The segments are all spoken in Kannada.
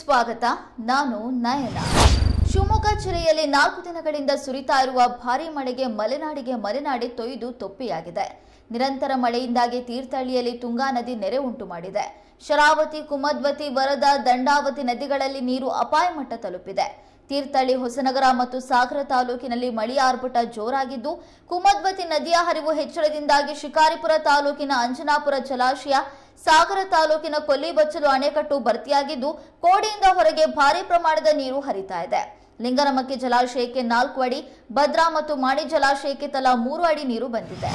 ಸ್ವಾಗತ ನಾನು ನಯನ ಶಿವಮೊಗ್ಗ ಜಿಲ್ಲೆಯಲ್ಲಿ ನಾಲ್ಕು ದಿನಗಳಿಂದ ಸುರಿತಾ ಇರುವ ಭಾರಿ ಮಳೆಗೆ ಮಲೆನಾಡಿಗೆ ಮಲೆನಾಡಿ ತೊಯ್ದು ತೊಪ್ಪಿಯಾಗಿದೆ ನಿರಂತರ ಮಳೆಯಿಂದಾಗಿ ತೀರ್ಥಹಳ್ಳಿಯಲ್ಲಿ ತುಂಗಾ ನದಿ ನೆರೆ ಉಂಟು ಮಾಡಿದೆ ಶರಾವತಿ ಕುಮದ್ವತಿ ವರದಾ ದಂಡಾವತಿ ನದಿಗಳಲ್ಲಿ ನೀರು ಅಪಾಯ ಮಟ್ಟ ತಲುಪಿದೆ ತೀರ್ಥಹಳ್ಳಿ ಹೊಸನಗರ ಮತ್ತು ಸಾಗರ ತಾಲೂಕಿನಲ್ಲಿ ಮಳೆಯ ಆರ್ಭಟ ಜೋರಾಗಿದ್ದು ಕುಮದ್ವತಿ ನದಿಯ ಹರಿವು ಹೆಚ್ಚಳದಿಂದಾಗಿ ಶಿಕಾರಿಪುರ ತಾಲೂಕಿನ ಅಂಜನಾಪುರ ಜಲಾಶಯ ಸಾಗರ ತಾಲೂಕಿನ ಕೊಲ್ಲಿಬಚ್ಚಲು ಅಣೆಕಟ್ಟು ಭರ್ತಿಯಾಗಿದ್ದು ಕೋಡಿಯಿಂದ ಹೊರಗೆ ಭಾರಿ ಪ್ರಮಾಣದ ನೀರು ಹರಿತಾ ಇದೆ ಲಿಂಗನಮಕ್ಕಿ ಜಲಾಶಯಕ್ಕೆ ನಾಲ್ಕು ಅಡಿ ಭದ್ರಾ ಮತ್ತು ಮಾಡಿ ಜಲಾಶಯಕ್ಕೆ ತಲಾ ಮೂರು ಅಡಿ ನೀರು ಬಂದಿದೆ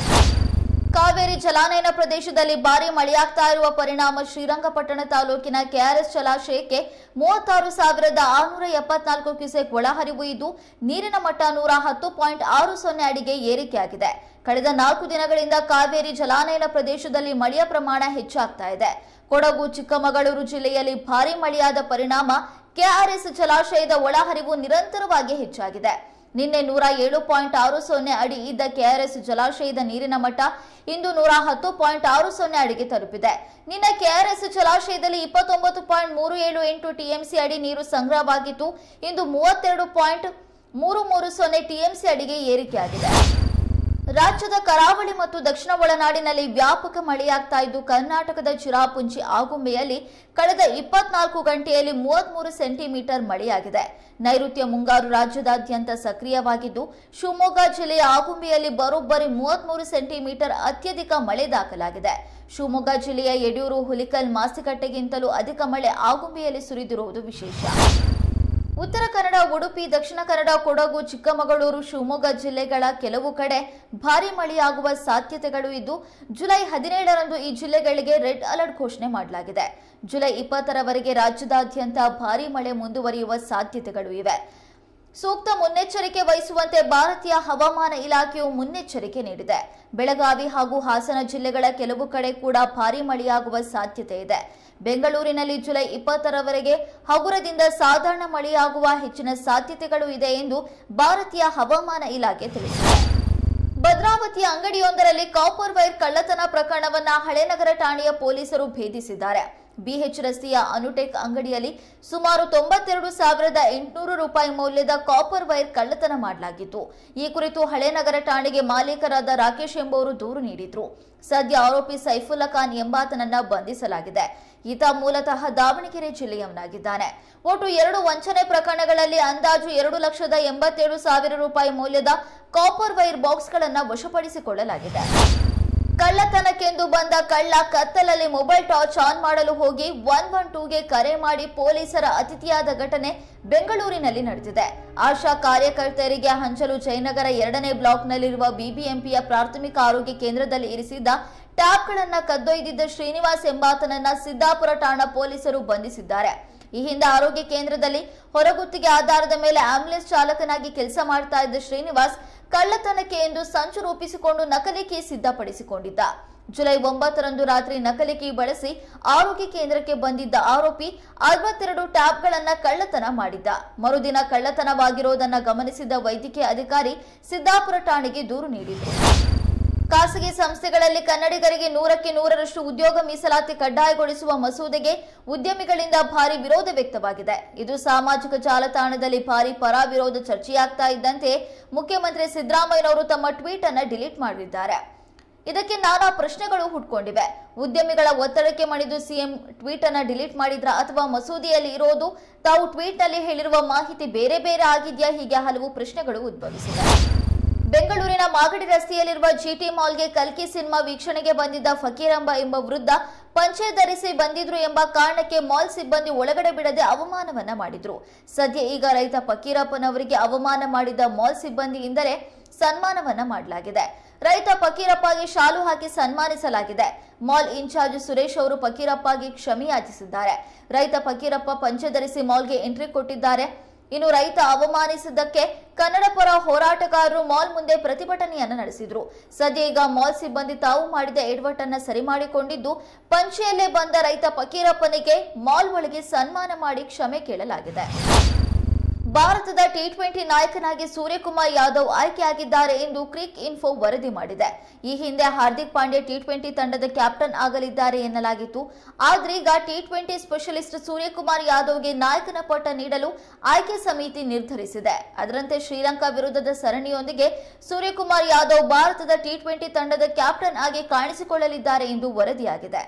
ಕಾವೇರಿ ಜಲಾನಯನ ಪ್ರದೇಶದಲ್ಲಿ ಭಾರಿ ಮಳೆಯಾಗ್ತಾ ಇರುವ ಪರಿಣಾಮ ಶ್ರೀರಂಗಪಟ್ಟಣ ತಾಲೂಕಿನ ಕೆಆರ್ಎಸ್ ಜಲಾಶಯಕ್ಕೆ ಮೂವತ್ತಾರು ಸಾವಿರದ ಆರುನೂರ ಎಪ್ಪತ್ನಾಲ್ಕು ಕ್ಯೂಸೆಕ್ ಒಳಹರಿವು ಇದ್ದು ನೀರಿನ ಮಟ್ಟ ನೂರ ಹತ್ತು ಪಾಯಿಂಟ್ ಆರು ಸೊನ್ನೆ ಅಡಿಗೆ ಏರಿಕೆಯಾಗಿದೆ ಕಳೆದ ನಾಲ್ಕು ದಿನಗಳಿಂದ ಕಾವೇರಿ ಜಲಾನಯನ ಪ್ರದೇಶದಲ್ಲಿ ಮಳೆಯ ಪ್ರಮಾಣ ಹೆಚ್ಚಾಗ್ತಾ ಇದೆ ಕೊಡಗು ಚಿಕ್ಕಮಗಳೂರು ಜಿಲ್ಲೆಯಲ್ಲಿ ಭಾರಿ ಮಳೆಯಾದ ಪರಿಣಾಮ ಕೆಆರ್ಎಸ್ ಜಲಾಶಯದ ಒಳಹರಿವು ನಿರಂತರವಾಗಿ ಹೆಚ್ಚಾಗಿದೆ ನಿನ್ನೆ ನೂರ ಏಳು ಪಾಯಿಂಟ್ ಆರು ಸೊನ್ನೆ ಅಡಿ ಇದ್ದ ಕೆಆರ್ಎಸ್ ಜಲಾಶಯದ ನೀರಿನ ಮಟ್ಟ ಇಂದು ನೂರ ಹತ್ತು ಪಾಯಿಂಟ್ ಆರು ಸೊನ್ನೆ ಅಡಿಗೆ ತಲುಪಿದೆ ನಿನ್ನೆ ಕೆಆರ್ಎಸ್ ಜಲಾಶಯದಲ್ಲಿ ಇಪ್ಪತ್ತೊಂಬತ್ತು ಪಾಯಿಂಟ್ ಮೂರು ಏಳು ಎಂಟು ಟಿಎಂಸಿ ಅಡಿ ನೀರು ಸಂಗ್ರಹವಾಗಿತ್ತು ಇಂದು ಮೂವತ್ತೆರಡು ಪಾಯಿಂಟ್ ಮೂರು ಮೂರು ಸೊನ್ನೆ ಟಿಎಂಸಿ ಅಡಿಗೆ ಏರಿಕೆಯಾಗಿದೆ ರಾಜ್ಯದ ಕರಾವಳಿ ಮತ್ತು ದಕ್ಷಿಣ ಒಳನಾಡಿನಲ್ಲಿ ವ್ಯಾಪಕ ಮಳೆಯಾಗ್ತಾ ಇದ್ದು ಕರ್ನಾಟಕದ ಚಿರಾಪುಂಜಿ ಆಗುಂಬೆಯಲ್ಲಿ ಕಳೆದ ಇಪ್ಪತ್ನಾಲ್ಕು ಗಂಟೆಯಲ್ಲಿ ಮೂವತ್ಮೂರು ಸೆಂಟಿಮೀಟರ್ ಮಳೆಯಾಗಿದೆ ನೈಋತ್ಯ ಮುಂಗಾರು ರಾಜ್ಯದಾದ್ಯಂತ ಸಕ್ರಿಯವಾಗಿದ್ದು ಶಿವಮೊಗ್ಗ ಜಿಲ್ಲೆಯ ಆಗುಂಬೆಯಲ್ಲಿ ಬರೋಬ್ಬರಿ ಮೂವತ್ಮೂರು ಸೆಂಟಿಮೀಟರ್ ಅತ್ಯಧಿಕ ಮಳೆ ದಾಖಲಾಗಿದೆ ಶಿವಮೊಗ್ಗ ಜಿಲ್ಲೆಯ ಯಡಿಯೂರು ಹುಲಿಕಲ್ ಮಾಸಿಕಟ್ಟೆಗಿಂತಲೂ ಅಧಿಕ ಮಳೆ ಆಗುಂಬೆಯಲ್ಲಿ ಸುರಿದಿರುವುದು ವಿಶೇಷ ಉತ್ತರ ಕನ್ನಡ ಉಡುಪಿ ದಕ್ಷಿಣ ಕನ್ನಡ ಕೊಡಗು ಚಿಕ್ಕಮಗಳೂರು ಶಿವಮೊಗ್ಗ ಜಿಲ್ಲೆಗಳ ಕೆಲವು ಕಡೆ ಭಾರಿ ಮಳೆಯಾಗುವ ಸಾಧ್ಯತೆಗಳು ಇದ್ದು ಜುಲೈ ಹದಿನೇಳರಂದು ಈ ಜಿಲ್ಲೆಗಳಿಗೆ ರೆಡ್ ಅಲರ್ಟ್ ಘೋಷಣೆ ಮಾಡಲಾಗಿದೆ ಜುಲೈ ಇಪ್ಪತ್ತರವರೆಗೆ ರಾಜ್ಯದಾದ್ಯಂತ ಭಾರಿ ಮಳೆ ಮುಂದುವರಿಯುವ ಸಾಧ್ಯತೆಗಳು ಇವೆ ಸೂಕ್ತ ಮುನ್ನೆಚ್ಚರಿಕೆ ವಹಿಸುವಂತೆ ಭಾರತೀಯ ಹವಾಮಾನ ಇಲಾಖೆಯು ಮುನ್ನೆಚ್ಚರಿಕೆ ನೀಡಿದೆ ಬೆಳಗಾವಿ ಹಾಗೂ ಹಾಸನ ಜಿಲ್ಲೆಗಳ ಕೆಲವು ಕಡೆ ಕೂಡ ಭಾರೀ ಮಳೆಯಾಗುವ ಸಾಧ್ಯತೆ ಇದೆ ಬೆಂಗಳೂರಿನಲ್ಲಿ ಜುಲೈ ಇಪ್ಪತ್ತರವರೆಗೆ ಹಗುರದಿಂದ ಸಾಧಾರಣ ಮಳೆಯಾಗುವ ಹೆಚ್ಚಿನ ಸಾಧ್ಯತೆಗಳು ಇದೆ ಎಂದು ಭಾರತೀಯ ಹವಾಮಾನ ಇಲಾಖೆ ತಿಳಿಸಿದೆ ಭದ್ರಾವತಿಯ ಅಂಗಡಿಯೊಂದರಲ್ಲಿ ಕಾಪರ್ ವೈರ್ ಕಳ್ಳತನ ಪ್ರಕರಣವನ್ನ ಹಳೆನಗರ ಠಾಣೆಯ ಪೊಲೀಸರು ಭೇದಿಸಿದ್ದಾರೆ ಬಿಎಚ್ ರಸ್ತೆಯ ಅನುಟೆಕ್ ಅಂಗಡಿಯಲ್ಲಿ ಸುಮಾರು ತೊಂಬತ್ತೆರಡು ಸಾವಿರದ ಎಂಟುನೂರು ರೂಪಾಯಿ ಮೌಲ್ಯದ ಕಾಪರ್ ವೈರ್ ಕಳ್ಳತನ ಮಾಡಲಾಗಿತ್ತು ಈ ಕುರಿತು ಹಳೆನಗರ ಠಾಣೆಗೆ ಮಾಲೀಕರಾದ ರಾಕೇಶ್ ಎಂಬುವರು ದೂರು ನೀಡಿದ್ರು ಸದ್ಯ ಆರೋಪಿ ಸೈಫುಲ್ಲಾ ಖಾನ್ ಎಂಬಾತನನ್ನ ಬಂಧಿಸಲಾಗಿದೆ ಈತ ಮೂಲತಃ ದಾವಣಗೆರೆ ಜಿಲ್ಲೆಯವನಾಗಿದ್ದಾನೆ ಒಟ್ಟು ಎರಡು ವಂಚನೆ ಪ್ರಕರಣಗಳಲ್ಲಿ ಅಂದಾಜು ಎರಡು ಲಕ್ಷದ ಎಂಬತ್ತೇಳು ಸಾವಿರ ರೂಪಾಯಿ ಮೌಲ್ಯದ ಕಾಪರ್ ವೈರ್ ಬಾಕ್ಸ್ಗಳನ್ನು ವಶಪಡಿಸಿಕೊಳ್ಳಲಾಗಿದೆ ಕಳ್ಳತನಕ್ಕೆಂದು ಬಂದ ಕಳ್ಳ ಕತ್ತಲಲ್ಲಿ ಮೊಬೈಲ್ ಟಾರ್ಚ್ ಆನ್ ಮಾಡಲು ಹೋಗಿ ಒನ್ ಒನ್ ಟೂಗೆ ಕರೆ ಮಾಡಿ ಪೊಲೀಸರ ಅತಿಥಿಯಾದ ಘಟನೆ ಬೆಂಗಳೂರಿನಲ್ಲಿ ನಡೆದಿದೆ ಆಶಾ ಕಾರ್ಯಕರ್ತೆಯರಿಗೆ ಹಂಚಲು ಜಯನಗರ ಎರಡನೇ ಬ್ಲಾಕ್ನಲ್ಲಿರುವ ಬಿಬಿಎಂಪಿಯ ಪ್ರಾಥಮಿಕ ಆರೋಗ್ಯ ಕೇಂದ್ರದಲ್ಲಿ ಇರಿಸಿದ್ದ ಟ್ಯಾಬ್ಗಳನ್ನ ಕದ್ದೊಯ್ದಿದ್ದ ಶ್ರೀನಿವಾಸ್ ಎಂಬಾತನನ್ನ ಸಿದ್ದಾಪುರ ಠಾಣಾ ಪೊಲೀಸರು ಬಂಧಿಸಿದ್ದಾರೆ ಈ ಹಿಂದೆ ಆರೋಗ್ಯ ಕೇಂದ್ರದಲ್ಲಿ ಹೊರಗುತ್ತಿಗೆ ಆಧಾರದ ಮೇಲೆ ಆಂಬ್ಯುಲೆನ್ಸ್ ಚಾಲಕನಾಗಿ ಕೆಲಸ ಮಾಡ್ತಾ ಇದ್ದ ಶ್ರೀನಿವಾಸ್ ಕಳ್ಳತನಕ್ಕೆ ಎಂದು ಸಂಚು ರೂಪಿಸಿಕೊಂಡು ನಕಲಿ ಕೀ ಸಿದ್ಧಪಡಿಸಿಕೊಂಡಿದ್ದ ಜುಲೈ ಒಂಬತ್ತರಂದು ರಾತ್ರಿ ನಕಲಿ ಕೀ ಬಳಸಿ ಆರೋಗ್ಯ ಕೇಂದ್ರಕ್ಕೆ ಬಂದಿದ್ದ ಆರೋಪಿ ಅರವತ್ತೆರಡು ಟ್ಯಾಬ್ಗಳನ್ನು ಕಳ್ಳತನ ಮಾಡಿದ್ದ ಮರುದಿನ ಕಳ್ಳತನವಾಗಿರುವುದನ್ನು ಗಮನಿಸಿದ್ದ ವೈದ್ಯಕೀಯ ಅಧಿಕಾರಿ ಸಿದ್ದಾಪುರ ಠಾಣೆಗೆ ದೂರು ನೀಡಿದರು ಖಾಸಗಿ ಸಂಸ್ಥೆಗಳಲ್ಲಿ ಕನ್ನಡಿಗರಿಗೆ ನೂರಕ್ಕೆ ನೂರರಷ್ಟು ಉದ್ಯೋಗ ಮೀಸಲಾತಿ ಕಡ್ಡಾಯಗೊಳಿಸುವ ಮಸೂದೆಗೆ ಉದ್ಯಮಿಗಳಿಂದ ಭಾರಿ ವಿರೋಧ ವ್ಯಕ್ತವಾಗಿದೆ ಇದು ಸಾಮಾಜಿಕ ಜಾಲತಾಣದಲ್ಲಿ ಭಾರಿ ಪರಾವಿರೋಧ ಚರ್ಚೆಯಾಗ್ತಾ ಇದ್ದಂತೆ ಮುಖ್ಯಮಂತ್ರಿ ಸಿದ್ದರಾಮಯ್ಯನವರು ತಮ್ಮ ಟ್ವೀಟ್ ಅನ್ನು ಡಿಲೀಟ್ ಮಾಡಿದ್ದಾರೆ ಇದಕ್ಕೆ ನಾನಾ ಪ್ರಶ್ನೆಗಳು ಹುಟ್ಕೊಂಡಿವೆ ಉದ್ಯಮಿಗಳ ಒತ್ತಡಕ್ಕೆ ಮಣಿದು ಸಿಎಂ ಟ್ವೀಟ್ ಅನ್ನು ಡಿಲೀಟ್ ಮಾಡಿದ್ರ ಅಥವಾ ಮಸೂದೆಯಲ್ಲಿ ಇರೋದು ತಾವು ಟ್ವೀಟ್ನಲ್ಲಿ ಹೇಳಿರುವ ಮಾಹಿತಿ ಬೇರೆ ಬೇರೆ ಆಗಿದೆಯಾ ಹೀಗೆ ಹಲವು ಪ್ರಶ್ನೆಗಳು ಉದ್ಭವಿಸಿವೆ ಬೆಂಗಳೂರಿನ ಮಾಗಡಿ ರಸ್ತೆಯಲ್ಲಿರುವ ಜಿಟಿ ಮಾಲ್ಗೆ ಕಲ್ಕಿ ಸಿನಿಮಾ ವೀಕ್ಷಣೆಗೆ ಬಂದಿದ್ದ ಫಕೀರಂಬ ಎಂಬ ವೃದ್ಧ ಪಂಚೆ ಧರಿಸಿ ಬಂದಿದ್ರು ಎಂಬ ಕಾರಣಕ್ಕೆ ಮಾಲ್ ಸಿಬ್ಬಂದಿ ಒಳಗಡೆ ಬಿಡದೆ ಅವಮಾನವನ್ನ ಮಾಡಿದ್ರು ಸದ್ಯ ಈಗ ರೈತ ಫಕೀರಪ್ಪನವರಿಗೆ ಅವಮಾನ ಮಾಡಿದ ಮಾಲ್ ಸಿಬ್ಬಂದಿಯಿಂದಲೇ ಸನ್ಮಾನವನ್ನ ಮಾಡಲಾಗಿದೆ ರೈತ ಫಕೀರಪ್ಪಗೆ ಶಾಲು ಹಾಕಿ ಸನ್ಮಾನಿಸಲಾಗಿದೆ ಮಾಲ್ ಇನ್ಚಾರ್ಜ್ ಸುರೇಶ್ ಅವರು ಫಕೀರಪ್ಪಗೆ ಕ್ಷಮೆಯಾಚಿಸಿದ್ದಾರೆ ರೈತ ಫಕೀರಪ್ಪ ಪಂಚೆ ಧರಿಸಿ ಮಾಲ್ಗೆ ಎಂಟ್ರಿ ಕೊಟ್ಟಿದ್ದಾರೆ ಇನ್ನು ರೈತ ಅವಮಾನಿಸಿದ್ದಕ್ಕೆ ಕನ್ನಡಪರ ಹೋರಾಟಗಾರರು ಮಾಲ್ ಮುಂದೆ ಪ್ರತಿಭಟನೆಯನ್ನು ನಡೆಸಿದ್ರು ಸದ್ಯ ಈಗ ಮಾಲ್ ಸಿಬ್ಬಂದಿ ತಾವು ಮಾಡಿದ ಎಡವಟ್ಟನ್ನು ಸರಿ ಮಾಡಿಕೊಂಡಿದ್ದು ಪಂಚೆಯಲ್ಲೇ ಬಂದ ರೈತ ಫಕೀರಪ್ಪನಿಗೆ ಮಾಲ್ ಒಳಗೆ ಸನ್ಮಾನ ಮಾಡಿ ಕ್ಷಮೆ ಕೇಳಲಾಗಿದೆ ಭಾರತದ ಟಿ ಟ್ವೆಂಟಿ ನಾಯಕನಾಗಿ ಸೂರ್ಯಕುಮಾರ್ ಯಾದವ್ ಆಯ್ಕೆಯಾಗಿದ್ದಾರೆ ಎಂದು ಕ್ರಿಕ್ ಇನ್ಫೋ ವರದಿ ಮಾಡಿದೆ ಈ ಹಿಂದೆ ಹಾರ್ದಿಕ್ ಪಾಂಡ್ಯ ಟಿ ಟ್ವೆಂಟಿ ತಂಡದ ಕ್ಯಾಪ್ಟನ್ ಆಗಲಿದ್ದಾರೆ ಎನ್ನಲಾಗಿತ್ತು ಆದ್ರೀಗ ಟಿ ಟ್ವೆಂಟಿ ಸ್ಪೆಷಲಿಸ್ಟ್ ಸೂರ್ಯಕುಮಾರ್ ಯಾದವ್ಗೆ ನಾಯಕನ ಪಟ್ಟ ನೀಡಲು ಆಯ್ಕೆ ಸಮಿತಿ ನಿರ್ಧರಿಸಿದೆ ಅದರಂತೆ ಶ್ರೀಲಂಕಾ ವಿರುದ್ಧದ ಸರಣಿಯೊಂದಿಗೆ ಸೂರ್ಯಕುಮಾರ್ ಯಾದವ್ ಭಾರತದ ಟಿ ಟ್ವೆಂಟಿ ತಂಡದ ಕ್ಯಾಪ್ಟನ್ ಆಗಿ ಕಾಣಿಸಿಕೊಳ್ಳಲಿದ್ದಾರೆ ಎಂದು ವರದಿಯಾಗಿದೆ